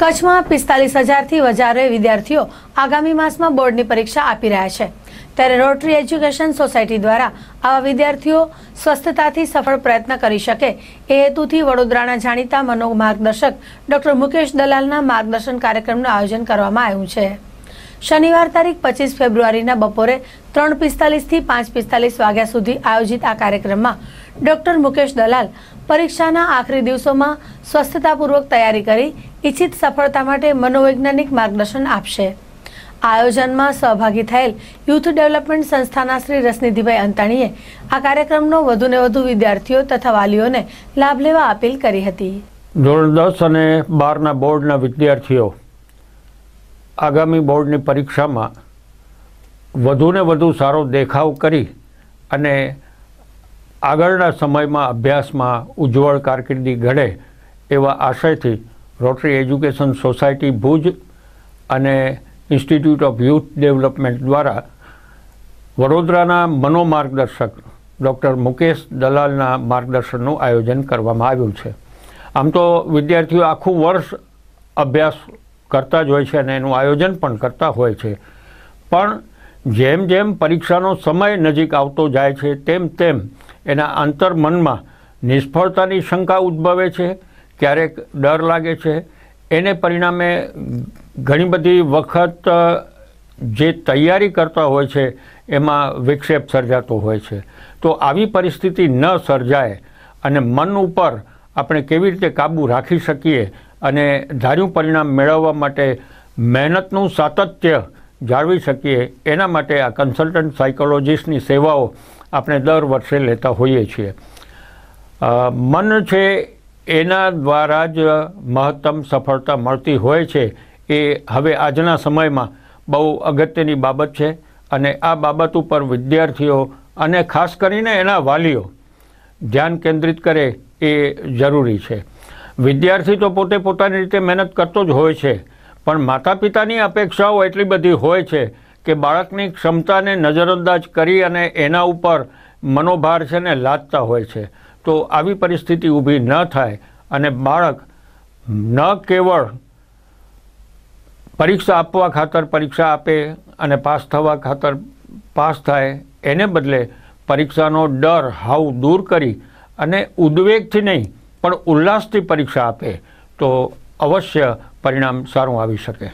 કચ્છમાં પિસ્તાલીસ હજારથી વધારે વિદ્યાર્થીઓ આગામી માસમાં બોર્ડની પરીક્ષા આપી રહ્યા છે ત્યારે રોટરી એજ્યુકેશન સોસાયટી દ્વારા આવા વિદ્યાર્થીઓ સ્વસ્થતાથી સફળ પ્રયત્ન કરી શકે એ હેતુથી વડોદરાના જાણીતા મનો માર્ગદર્શક ડોક્ટર મુકેશ દલાલના માર્ગદર્શન કાર્યક્રમનું આયોજન કરવામાં આવ્યું છે શનિવાર તારીખ પચીસ ફેબ્રુઆરીના બપોરે ત્રણ પિસ્તાલીસથી પાંચ પિસ્તાલીસ વાગ્યા સુધી આયોજિત આ કાર્યક્રમમાં ડોક્ટર મુકેશ દલાલ પરીક્ષાના આખરી દિવસોમાં સ્વસ્થતાપૂર્વક તૈયારી કરી ઇચ્છિત સફળતા માટે મનોવૈજ્ઞાનિક માર્ગદર્શન આપશે આયોજનમાં સહભાગી થયેલ યુથ ડેવલપમેન્ટ સંસ્થાના શ્રી રસનિધિભાઈ અંતાણીએ આ કાર્યક્રમનો વધુને વધુ વિદ્યાર્થીઓ તથા વાલીઓને લાભ લેવા અપીલ કરી હતી ધોરણ દસ અને બારના બોર્ડના વિદ્યાર્થીઓ આગામી બોર્ડની પરીક્ષામાં વધુને વધુ સારો દેખાવ કરી અને આગળના સમયમાં અભ્યાસમાં ઉજ્જવળ કારકિર્દી ઘડે એવા આશયથી રોટરી એજ્યુકેશન સોસાયટી ભુજ અને ઇન્સ્ટિટ્યૂટ ઓફ યુથ ડેવલપમેન્ટ દ્વારા વડોદરાના મનોમાર્ગદર્શક ડૉક્ટર મુકેશ દલાલના માર્ગદર્શનનું આયોજન કરવામાં આવ્યું છે આમ તો વિદ્યાર્થીઓ આખું વર્ષ અભ્યાસ કરતા જ હોય છે અને એનું આયોજન પણ કરતા હોય છે પણ જેમ જેમ પરીક્ષાનો સમય નજીક આવતો જાય છે તેમ તેમ એના અંતર્મનમાં નિષ્ફળતાની શંકા ઉદ્ભવે છે ક્યારેક ડર લાગે છે એને પરિણામે ઘણી બધી વખત જે તૈયારી કરતા હોય છે એમાં વિક્ષેપ સર્જાતો હોય છે તો આવી પરિસ્થિતિ ન સર્જાય અને મન ઉપર આપણે કેવી રીતે કાબૂ રાખી શકીએ અને ધાર્યું પરિણામ મેળવવા માટે મહેનતનું સાતત્ય જાળવી શકીએ એના માટે આ કન્સલ્ટન્ટ સાયકોલોજીસ્ટની સેવાઓ આપણે દર વર્ષે લેતા હોઈએ છીએ મન છે એના દ્વારા જ મહત્તમ સફળતા મળતી હોય છે એ હવે આજના સમયમાં બહુ અગત્યની બાબત છે અને આ બાબત ઉપર વિદ્યાર્થીઓ અને ખાસ કરીને એના વાલીઓ ધ્યાન કેન્દ્રિત કરે એ જરૂરી છે વિદ્યાર્થી તો પોતે પોતાની રીતે મહેનત કરતો જ હોય છે પણ માતા પિતાની અપેક્ષાઓ એટલી બધી હોય છે કે બાળકની ક્ષમતાને નજરઅંદાજ કરી અને એના ઉપર મનોભાર છે ને લાદતા હોય છે તો આવી પરિસ્થિતિ ઊભી ન થાય અને બાળક ન કેવળ પરીક્ષા આપવા ખાતર પરીક્ષા આપે અને પાસ થવા ખાતર પાસ થાય એને બદલે પરીક્ષાનો ડર હાવ દૂર કરી અને ઉદ્વેગથી નહીં પણ ઉલ્લાસથી પરીક્ષા આપે તો અવશ્ય પરિણામ સારું આવી શકે